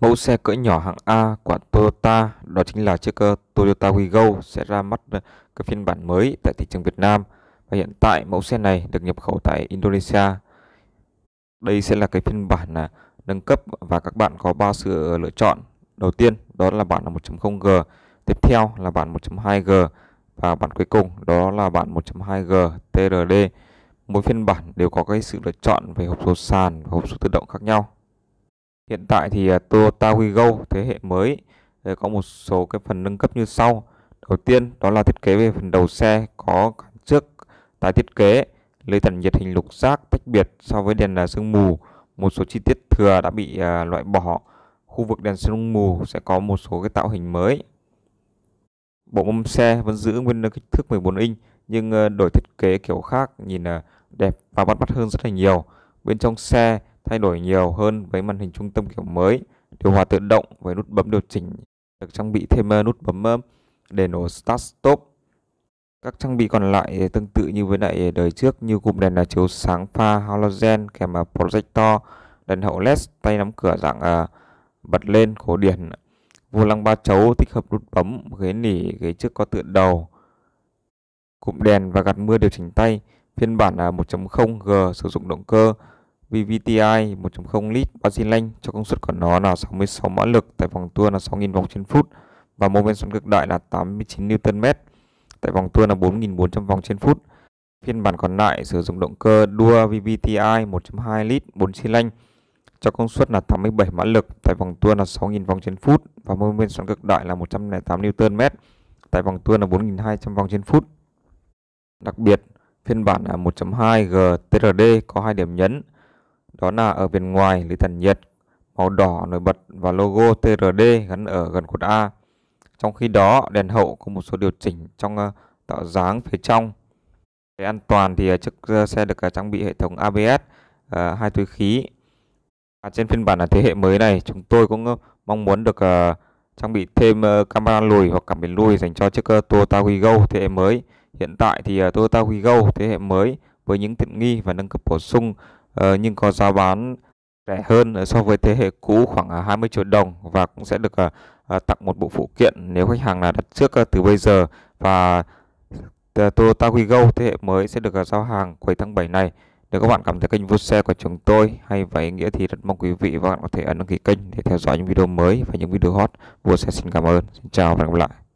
Mẫu xe cỡ nhỏ hạng A của Toyota đó chính là chiếc ờ, Toyota Wigo sẽ ra mắt ờ, cái phiên bản mới tại thị trường Việt Nam và hiện tại mẫu xe này được nhập khẩu tại Indonesia. Đây sẽ là cái phiên bản à, nâng cấp và các bạn có ba sự lựa chọn. Đầu tiên đó là bản 1.0G, tiếp theo là bản 1.2G và bản cuối cùng đó là bản 1.2G TRD. Mỗi phiên bản đều có cái sự lựa chọn về hộp số sàn và hộp số tự động khác nhau. Hiện tại thì à, Toyota Wigo thế hệ mới có một số cái phần nâng cấp như sau. Đầu tiên đó là thiết kế về phần đầu xe có trước tái thiết kế, lưới tản nhiệt hình lục giác tách biệt so với đèn à, sương mù, một số chi tiết thừa đã bị à, loại bỏ. Khu vực đèn sương mù sẽ có một số cái tạo hình mới. Bộ mâm xe vẫn giữ nguyên kích thước 14 inch nhưng ờ, đổi thiết kế kiểu khác nhìn đẹp và bắt mắt hơn rất là nhiều. Bên trong xe thay đổi nhiều hơn với màn hình trung tâm kiểu mới, điều hòa tự động với nút bấm điều chỉnh, được trang bị thêm ờ, nút bấm ờ, để nổ start stop. Các trang bị còn lại tương tự như với lại đời trước như cụm đèn là chiếu sáng pha halogen kèm projector, đèn hậu LED, tay nắm cửa dạng ờ, bật lên cổ điển, vô lăng ba chấu tích hợp nút bấm, ghế nỉ, ghế trước có tựa đầu, cụm đèn và gạt mưa điều chỉnh tay. Phiên bản 1.0G sử dụng động cơ VVTi 1.0 lít Brazil Lanh cho công suất của nó là 66 mã lực tại vòng tua là 6.000 vòng trên phút và mô men xoắn cực đại là 89 Nm tại vòng tua là 4.400 vòng trên phút. Phiên bản còn lại sử dụng động cơ đua VVTi 1.2 lít 4 xi lanh cho công suất là 87 mã lực tại vòng tua là 6.000 vòng trên phút và mô men xoắn cực đại là 108 Nm tại vòng tua là 4.200 vòng trên phút. Đặc biệt, phiên bản 1.2 GTRD có hai điểm nhấn đó là ở bên ngoài lưới tản nhiệt màu đỏ nổi bật và logo TRD gắn ở gần cột A. Trong khi đó, đèn hậu có một số điều chỉnh trong ờ, tạo dáng phía trong. Để an toàn thì ờ, chiếc ờ, xe được trang bị hệ thống ABS, hai túi khí. À, trên phiên bản thế hệ mới này, chúng tôi cũng mong muốn được trang bị thêm camera lùi hoặc cảm biến lùi dành cho chiếc Toyota Wigo thế hệ mới. Hiện tại thì Toyota Wigo thế hệ mới với những tiện nghi và nâng cấp bổ sung Ờ, nhưng có giá bán rẻ hơn ờ, so với thế hệ cũ khoảng 20 à, triệu đồng và cũng sẽ được ờ, tặng một bộ phụ kiện nếu khách hàng là đặt trước từ bây giờ và Toyota WeGo thế hệ mới sẽ được giao hàng cuối tháng 7 này. Nếu các bạn cảm thấy kênh vô xe của chúng tôi hay và ý nghĩa thì rất mong quý vị và các bạn có thể ấn đăng ký kênh để theo dõi những video mới và những video hot. Vô xe xin cảm ơn. Xin chào và hẹn gặp lại.